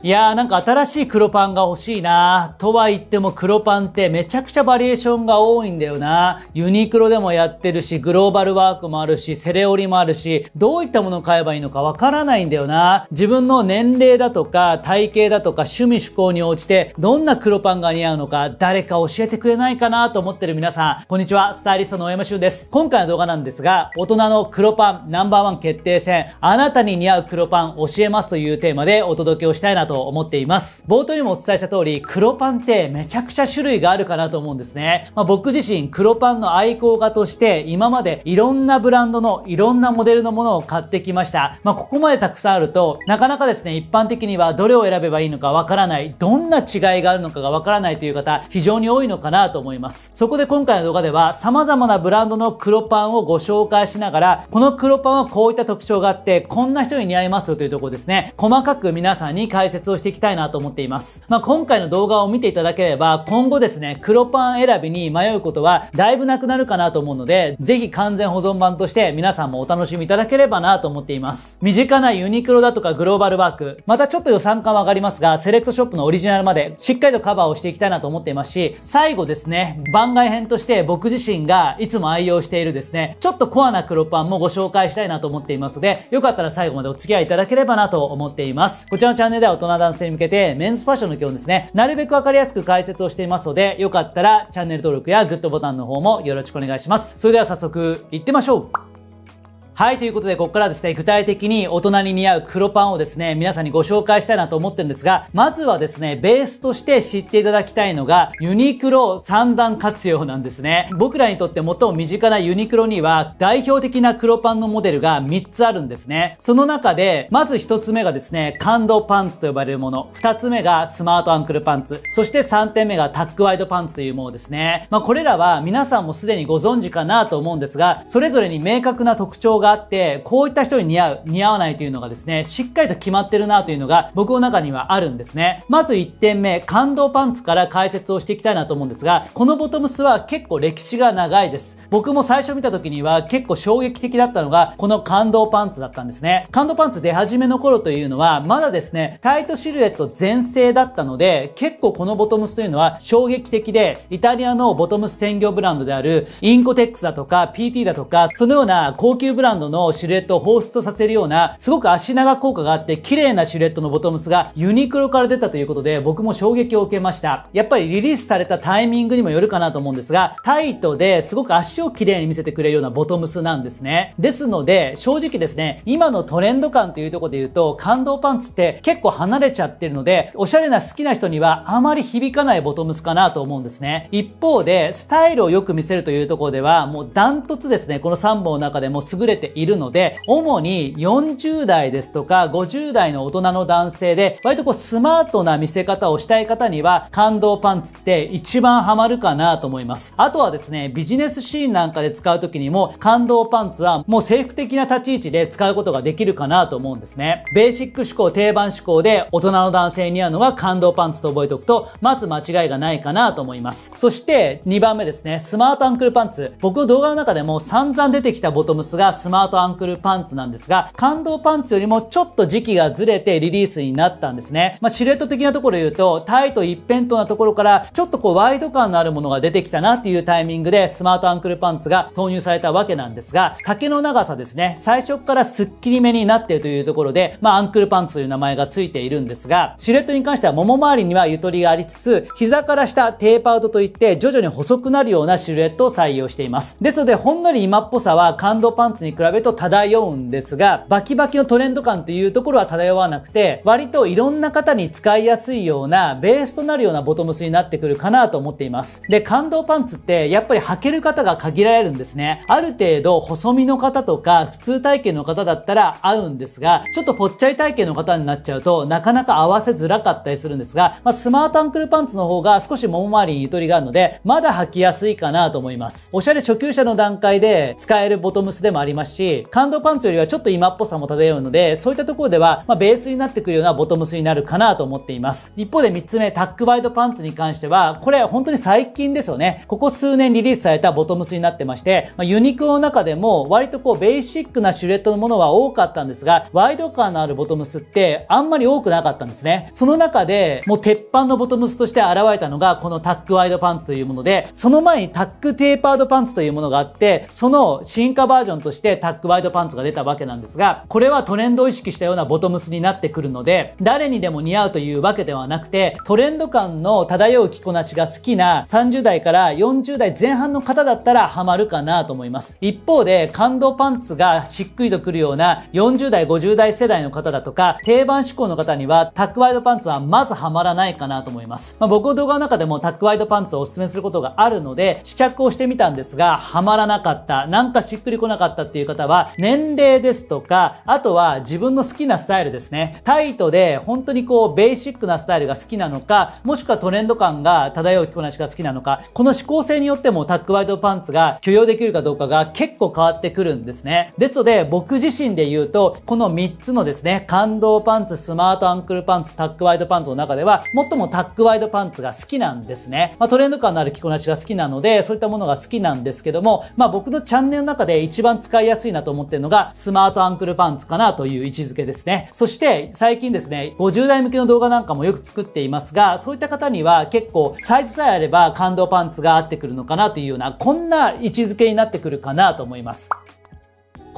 いやーなんか新しい黒パンが欲しいなとは言っても黒パンってめちゃくちゃバリエーションが多いんだよなユニクロでもやってるし、グローバルワークもあるし、セレオリもあるし、どういったものを買えばいいのかわからないんだよな自分の年齢だとか、体型だとか、趣味趣向に応じて、どんな黒パンが似合うのか、誰か教えてくれないかなと思ってる皆さん、こんにちは、スタイリストの大山俊です。今回の動画なんですが、大人の黒パンナンバーワン決定戦、あなたに似合う黒パン教えますというテーマでお届けをしたいなとと思っています。冒頭にもお伝えした通り、黒パンってめちゃくちゃ種類があるかなと思うんですね。まあ、僕自身黒パンの愛好家として今までいろんなブランドのいろんなモデルのものを買ってきました。まあ、ここまでたくさんあると、なかなかですね、一般的にはどれを選べばいいのかわからない、どんな違いがあるのかがわからないという方、非常に多いのかなと思います。そこで今回の動画では様々なブランドの黒パンをご紹介しながら、この黒パンはこういった特徴があって、こんな人に似合いますよというところですね、細かく皆さんに解説説をしていきたいなと思っています。まあ、今回の動画を見ていただければ、今後ですね、黒パン選びに迷うことはだいぶなくなるかなと思うので、ぜひ完全保存版として皆さんもお楽しみいただければなと思っています。身近なユニクロだとかグローバルワーク、またちょっと予算感は上がりますが、セレクトショップのオリジナルまでしっかりとカバーをしていきたいなと思っていますし、最後ですね、番外編として僕自身がいつも愛用しているですね、ちょっとコアな黒パンもご紹介したいなと思っていますので、よかったら最後までお付き合いいただければなと思っています。こちらのチャンネルでは人な男性に向けてメンズファッションの基本ですね、なるべくわかりやすく解説をしていますので、よかったらチャンネル登録やグッドボタンの方もよろしくお願いします。それでは早速、行ってみましょうはい、ということで、ここからですね、具体的に大人に似合う黒パンをですね、皆さんにご紹介したいなと思ってるんですが、まずはですね、ベースとして知っていただきたいのが、ユニクロ三段活用なんですね。僕らにとって最も身近なユニクロには、代表的な黒パンのモデルが3つあるんですね。その中で、まず1つ目がですね、感動パンツと呼ばれるもの。2つ目がスマートアンクルパンツ。そして3点目がタックワイドパンツというものですね。まあ、これらは皆さんもすでにご存知かなと思うんですが、それぞれに明確な特徴ががあって、こういった人に似合う、似合わないというのがですね、しっかりと決まってるなというのが僕の中にはあるんですね。まず1点目、感動パンツから解説をしていきたいなと思うんですが、このボトムスは結構歴史が長いです。僕も最初見た時には結構衝撃的だったのが、この感動パンツだったんですね。感動パンツ出始めの頃というのは、まだですね、タイトシルエット全盛だったので、結構このボトムスというのは衝撃的で、イタリアのボトムス専業ブランドである、インコテックスだとか PT だとか、そのような高級ブランドンドのシルエットを彷彿とさせるような、すごく足長効果があって、綺麗なシルエットのボトムスがユニクロから出たということで、僕も衝撃を受けました。やっぱりリリースされたタイミングにもよるかなと思うんですが、タイトですごく足を綺麗に見せてくれるようなボトムスなんですね。ですので、正直ですね、今のトレンド感というところで言うと、感動パンツって結構離れちゃってるので、おしゃれな好きな人にはあまり響かないボトムスかなと思うんですね。一方で、スタイルをよく見せるというところでは、もうダントツですね、この3本の中でも優れてているので、主に40代ですとか50代の大人の男性で、割とこうスマートな見せ方をしたい方には、感動パンツって一番ハマるかなと思います。あとはですね、ビジネスシーンなんかで使う時にも、感動パンツはもう制服的な立ち位置で使うことができるかなと思うんですね。ベーシック思考、定番思考で大人の男性に合うのは感動パンツと覚えておくと、まず間違いがないかなと思います。そして2番目ですね、スマートアンクルパンツ。僕の動画の中でも散々出てきたボトムスがススマートアンクルパンツなんですが、感動パンツよりもちょっと時期がずれてリリースになったんですね。まあ、シルエット的なところで言うと、タイと一辺倒なところから、ちょっとこうワイド感のあるものが出てきたなっていうタイミングで、スマートアンクルパンツが投入されたわけなんですが、丈の長さですね、最初からスッキリめになっているというところで、まあ、アンクルパンツという名前が付いているんですが、シルエットに関してはもも周りにはゆとりがありつつ、膝から下テーパードといって徐々に細くなるようなシルエットを採用しています。ですので、ほんのり今っぽさは感動パンツに比べると漂うんですが、バキバキのトレンド感っていうところは漂わなくて、割といろんな方に使いやすいようなベースとなるようなボトムスになってくるかなと思っています。で、感動パンツってやっぱり履ける方が限られるんですね。ある程度細身の方とか普通体型の方だったら合うんですが、ちょっとぽっちゃり体型の方になっちゃうとなかなか合わせづらかったりするんですが、まあ、スマートアンクルパンツの方が少しも周りにゆとりがあるので、まだ履きやすいかなと思います。おしゃれ初級者の段階で使えるボトムスでもありましし、感動パンツよりはちょっと今っぽさも漂うので、そういったところでは、まあ、ベースになってくるようなボトムスになるかなと思っています。一方で3つ目、タックワイドパンツに関しては、これ本当に最近ですよね。ここ数年リリースされたボトムスになってまして、まあ、ユニクロの中でも割とこうベーシックなシルエットのものは多かったんですが、ワイド感のあるボトムスってあんまり多くなかったんですね。その中で、もう鉄板のボトムスとして現れたのが、このタックワイドパンツというもので、その前にタックテーパードパンツというものがあって、その進化バージョンとしてタックワイドパンツが出たわけなんですが、これはトレンドを意識したようなボトムスになってくるので、誰にでも似合うというわけではなくて、トレンド感の漂う着こなしが好きな30代から40代前半の方だったらハマるかなと思います。一方で、感動パンツがしっくりとくるような40代、50代世代の方だとか、定番志向の方にはタックワイドパンツはまずハマらないかなと思います。まあ、僕の動画の中でもタックワイドパンツをお勧めすることがあるので、試着をしてみたんですが、ハマらなかった、なんかしっくりこなかったっていう方は、年齢ですとか、あとは自分の好きなスタイルですね。タイトで、本当にこう、ベーシックなスタイルが好きなのか、もしくはトレンド感が漂う着こなしが好きなのか、この指向性によってもタックワイドパンツが許容できるかどうかが結構変わってくるんですね。ですので、僕自身で言うと、この3つのですね、感動パンツ、スマートアンクルパンツ、タックワイドパンツの中では、最もタックワイドパンツが好きなんですね。まあ、トレンド感のある着こなしが好きなので、そういったものが好きなんですけども、まあ僕のチャンネルの中で一番使いやすついなと思ってるのが、スマートアンクルパンツかなという位置づけですね。そして、最近ですね、50代向けの動画なんかもよく作っていますが、そういった方には結構、サイズさえあれば感動パンツが合ってくるのかなというような、こんな位置づけになってくるかなと思います。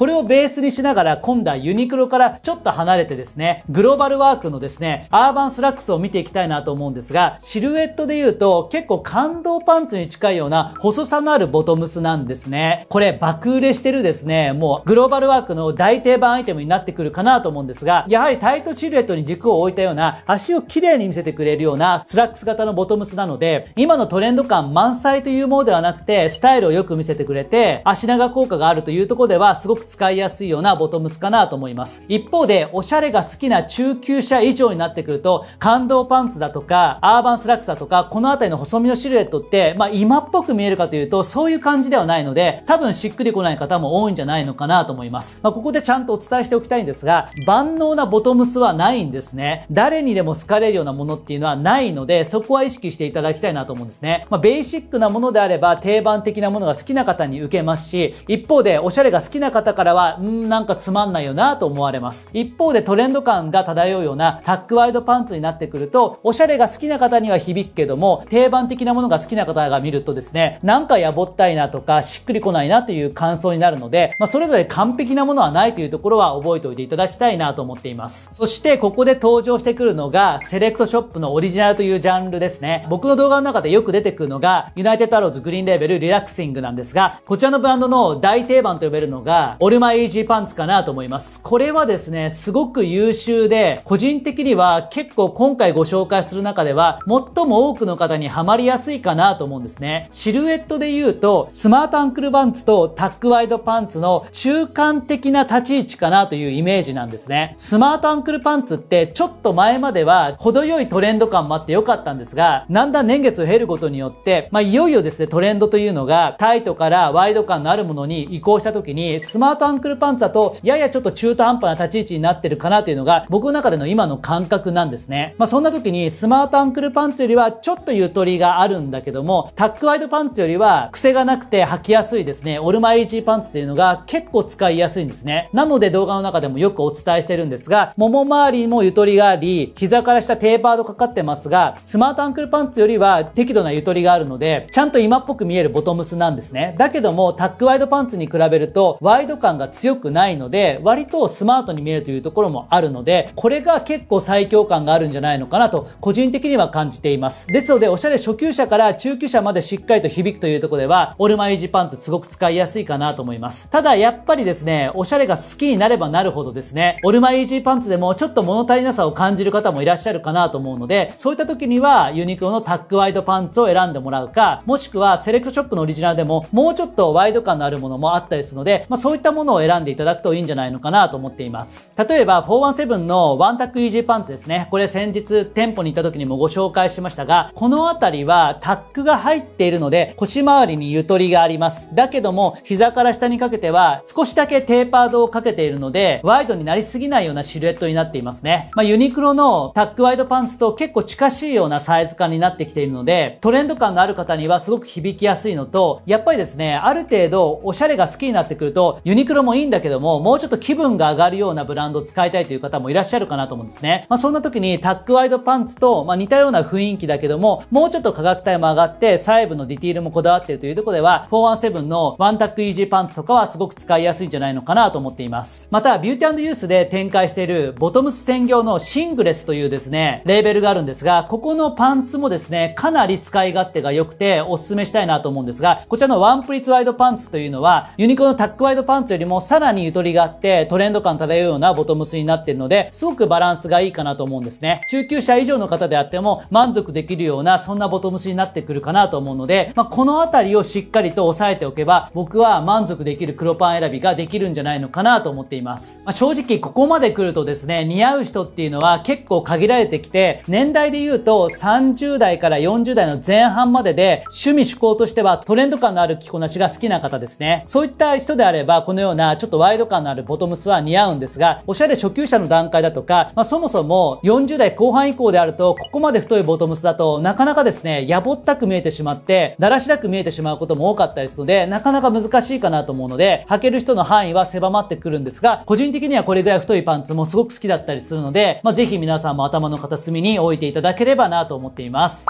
これをベースにしながら、今度はユニクロからちょっと離れてですね、グローバルワークのですね、アーバンスラックスを見ていきたいなと思うんですが、シルエットで言うと結構感動パンツに近いような細さのあるボトムスなんですね。これ爆売れしてるですね、もうグローバルワークの大定番アイテムになってくるかなと思うんですが、やはりタイトシルエットに軸を置いたような、足を綺麗に見せてくれるようなスラックス型のボトムスなので、今のトレンド感満載というものではなくて、スタイルをよく見せてくれて、足長効果があるというとこではすごく使いやすいようなボトムスかなと思います。一方で、おしゃれが好きな中級者以上になってくると、感動パンツだとか、アーバンスラックスだとか、このあたりの細身のシルエットって、まあ今っぽく見えるかというと、そういう感じではないので、多分しっくりこない方も多いんじゃないのかなと思います。まあここでちゃんとお伝えしておきたいんですが、万能なボトムスはないんですね。誰にでも好かれるようなものっていうのはないので、そこは意識していただきたいなと思うんですね。まあベーシックなものであれば、定番的なものが好きな方に受けますし、一方でおしゃれが好きな方方からは、んなんかつまんないよなと思われます。一方でトレンド感が漂うようなタックワイドパンツになってくると、おしゃれが好きな方には響くけども、定番的なものが好きな方が見るとですね、なんかやぼったいなとか、しっくりこないなという感想になるので、まあ、それぞれ完璧なものはないというところは覚えておいていただきたいなと思っています。そして、ここで登場してくるのが、セレクトショップのオリジナルというジャンルですね。僕の動画の中でよく出てくるのが、ユナイテッドアローズグリーンレーベルリラクシングなんですが、こちらのブランドの大定番と呼べるのが、オルマイージーパンツかなと思います。これはですね、すごく優秀で、個人的には結構今回ご紹介する中では、最も多くの方にはまりやすいかなと思うんですね。シルエットで言うと、スマートアンクルパンツとタックワイドパンツの中間的な立ち位置かなというイメージなんですね。スマートアンクルパンツってちょっと前までは程よいトレンド感もあって良かったんですが、だんだん年月を経ることによって、まあ、いよいよですね、トレンドというのがタイトからワイド感のあるものに移行した時に、スマートアンクルパンツだと、ややちょっと中途半端な立ち位置になってるかなというのが、僕の中での今の感覚なんですね。まあ、そんな時に、スマートアンクルパンツよりは、ちょっとゆとりがあるんだけども、タックワイドパンツよりは、癖がなくて履きやすいですね。オルマイージーパンツというのが、結構使いやすいんですね。なので動画の中でもよくお伝えしてるんですが、もも周りもゆとりがあり、膝から下テーパードかかってますが、スマートアンクルパンツよりは適度なゆとりがあるので、ちゃんと今っぽく見えるボトムスなんですね。だけども、タックワイドパンツに比べると、ワイド感が強くないので、割とスマートに見えるというところもあるので、これが結構最強感があるんじゃないのかなと、個人的には感じています。ですので、おしゃれ初級者から中級者までしっかりと響くというところでは、オルマイージパンツすごく使いやすいかなと思います。ただ、やっぱりですね、おしゃれが好きになればなるほどですね、オルマイジーパンツでもちょっと物足りなさを感じる方もいらっしゃるかなと思うので、そういった時にはユニクロのタックワイドパンツを選んでもらうか、もしくはセレクトショップのオリジナルでももうちょっとワイド感のあるものもあったりするので、まあそういったったものを選んでいただくといいんじゃないのかなと思っています。例えば、417のワンタックイージーパンツですね。これ先日店舗に行った時にもご紹介しましたが、このあたりはタックが入っているので、腰回りにゆとりがあります。だけども、膝から下にかけては少しだけテーパードをかけているので、ワイドになりすぎないようなシルエットになっていますね。まあ、ユニクロのタックワイドパンツと結構近しいようなサイズ感になってきているので、トレンド感のある方にはすごく響きやすいのと、やっぱりですね、ある程度おしゃれが好きになってくると、ユニニクロもいいんだけども、もうちょっと気分が上がるようなブランドを使いたいという方もいらっしゃるかなと思うんですね。まあ、そんな時にタックワイドパンツと、まあ、似たような雰囲気だけども、もうちょっと価格帯も上がって、細部のディティールもこだわっているというところでは、417のワンタックイージーパンツとかはすごく使いやすいんじゃないのかなと思っています。また、ビューティーユースで展開しているボトムス専業のシングレスというですね、レーベルがあるんですが、ここのパンツもですね、かなり使い勝手が良くておすすめしたいなと思うんですが、こちらのワンプリッツワイドパンツというのは、ユニクロのタックワイドパンツツよりもさらにゆとりがあってトレンド感漂うようなボトムスになっているのですごくバランスがいいかなと思うんですね。中級者以上の方であっても満足できるようなそんなボトムスになってくるかなと思うので、まあ、このあたりをしっかりと押さえておけば僕は満足できる黒パン選びができるんじゃないのかなと思っています。まあ、正直ここまで来るとですね、似合う人っていうのは結構限られてきて、年代で言うと30代から40代の前半までで趣味趣向としてはトレンド感のある着こなしが好きな方ですね。そういった人であれば、こののようなちょっとワイド感のあるボトムスは似合うんですが、おしゃれ初級者の段階だとか、まあ、そもそも40代後半以降であると、ここまで太いボトムスだと、なかなかですね、やぼったく見えてしまって、だらしなく見えてしまうことも多かったりするので、なかなか難しいかなと思うので、履ける人の範囲は狭まってくるんですが、個人的にはこれぐらい太いパンツもすごく好きだったりするので、まあ、ぜひ皆さんも頭の片隅に置いていただければなと思っています。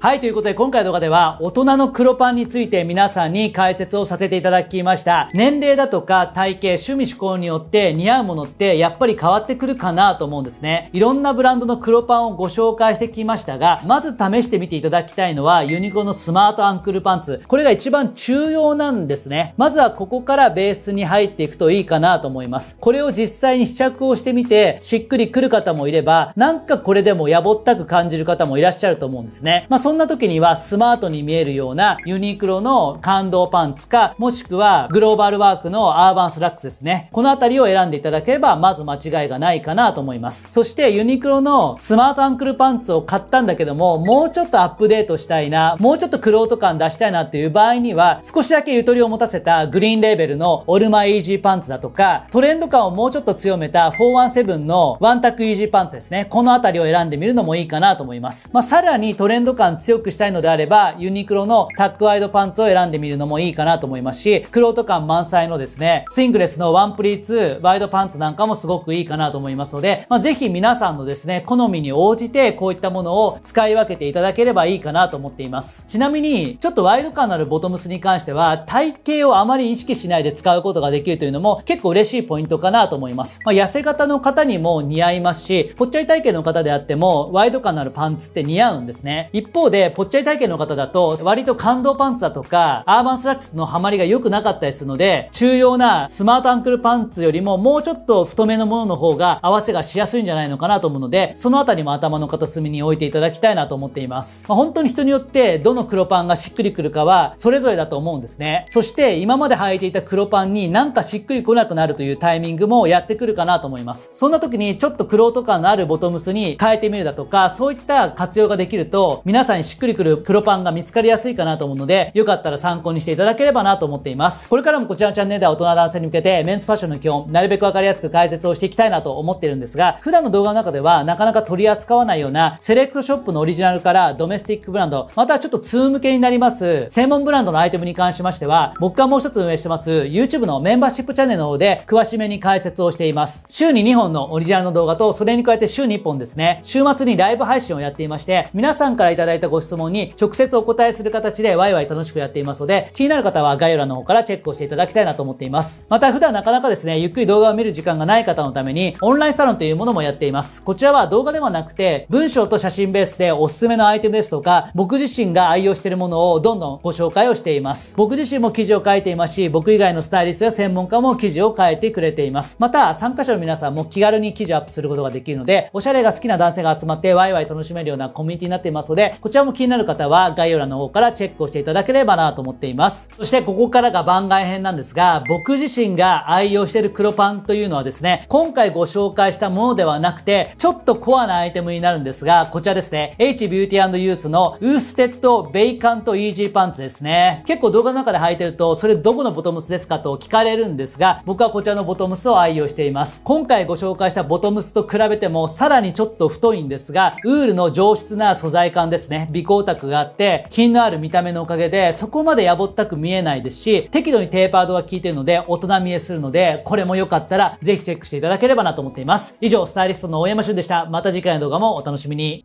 はい、ということで今回の動画では大人の黒パンについて皆さんに解説をさせていただきました。年齢だとか体型、趣味趣向によって似合うものってやっぱり変わってくるかなと思うんですね。いろんなブランドの黒パンをご紹介してきましたが、まず試してみていただきたいのはユニクロのスマートアンクルパンツ。これが一番重要なんですね。まずはここからベースに入っていくといいかなと思います。これを実際に試着をしてみてしっくりくる方もいれば、なんかこれでもやぼったく感じる方もいらっしゃると思うんですね。まあそんな時にはスマートに見えるようなユニクロの感動パンツか、もしくはグローバルワークのアーバンスラックスですね。このあたりを選んでいただければ、まず間違いがないかなと思います。そしてユニクロのスマートアンクルパンツを買ったんだけども、もうちょっとアップデートしたいな、もうちょっとクロート感出したいなっていう場合には、少しだけゆとりを持たせたグリーンレーベルのオルマイージーパンツだとか、トレンド感をもうちょっと強めた417のワンタックイージーパンツですね。このあたりを選んでみるのもいいかなと思います。まあ、さらにトレンド感強くしたいのであれば、ユニクロのタックワイドパンツを選んでみるのもいいかなと思いますし、クロート感満載のですね、シングレスのワンプリーツワイドパンツなんかもすごくいいかなと思いますので、まあ、ぜひ皆さんのですね、好みに応じてこういったものを使い分けていただければいいかなと思っています。ちなみに、ちょっとワイド感のあるボトムスに関しては、体型をあまり意識しないで使うことができるというのも結構嬉しいポイントかなと思います。まあ、痩せ型の方にも似合いますし、ぽっちゃり体型の方であっても、ワイド感のあるパンツって似合うんですね。一方方で、ぽっちゃり体型の方だと、割と感動パンツだとか、アーバンスラックスのハマりが良くなかったりするので、中要なスマートアンクルパンツよりも、もうちょっと太めのものの方が合わせがしやすいんじゃないのかなと思うので、そのあたりも頭の片隅に置いていただきたいなと思っています。まあ、本当に人によって、どの黒パンがしっくりくるかは、それぞれだと思うんですね。そして、今まで履いていた黒パンになんかしっくり来なくなるというタイミングもやってくるかなと思います。そんな時に、ちょっとクロ感のあるボトムスに変えてみるだとか、そういった活用ができると、皆さんにしっくりくる黒パンが見つかりやすいかなと思うので、よかったら参考にしていただければなと思っています。これからもこちらのチャンネルでは大人男性に向けてメンズファッションの基本、なるべくわかりやすく解説をしていきたいなと思っているんですが、普段の動画の中ではなかなか取り扱わないようなセレクトショップのオリジナルからドメスティックブランド、またはちょっと通向けになります専門ブランドのアイテムに関しましては、僕がもう一つ運営してます YouTube のメンバーシップチャンネルの方で詳しめに解説をしています。週に2本のオリジナルの動画と、それに加えて週に1本ですね、週末にライブ配信をやっていまして、皆さんからいただいたたご質問に直接お答えする形でワイワイ楽しくやっていますので、気になる方は概要欄の方からチェックをしていただきたいなと思っています。また普段なかなかですね、ゆっくり動画を見る時間がない方のために、オンラインサロンというものもやっています。こちらは動画ではなくて、文章と写真ベースでおすすめのアイテムですとか、僕自身が愛用しているものをどんどんご紹介をしています。僕自身も記事を書いていますし、僕以外のスタイリストや専門家も記事を書いてくれています。また、参加者の皆さんも気軽に記事をアップすることができるので、おしゃれが好きな男性が集まってワイワイ楽しめるようなコミュニティになっていますので、こちららも気になる方は概要欄の方からチェックをしていただければなと思っています。そしてここからが番外編なんですが、僕自身が愛用している黒パンというのはですね、今回ご紹介したものではなくて、ちょっとコアなアイテムになるんですが、こちらですね、H ビューティーユースのウーステッドベイカントイージーパンツですね。結構動画の中で履いてると、それどこのボトムスですかと聞かれるんですが、僕はこちらのボトムスを愛用しています。今回ご紹介したボトムスと比べても、さらにちょっと太いんですが、ウールの上質な素材感ですね。ね、微光沢があって、品のある見た目のおかげで、そこまで野暮ったく見えないですし、適度にテーパードは効いてるので、大人見えするので、これもよかったら、ぜひチェックしていただければなと思っています。以上、スタイリストの大山俊でした。また次回の動画もお楽しみに。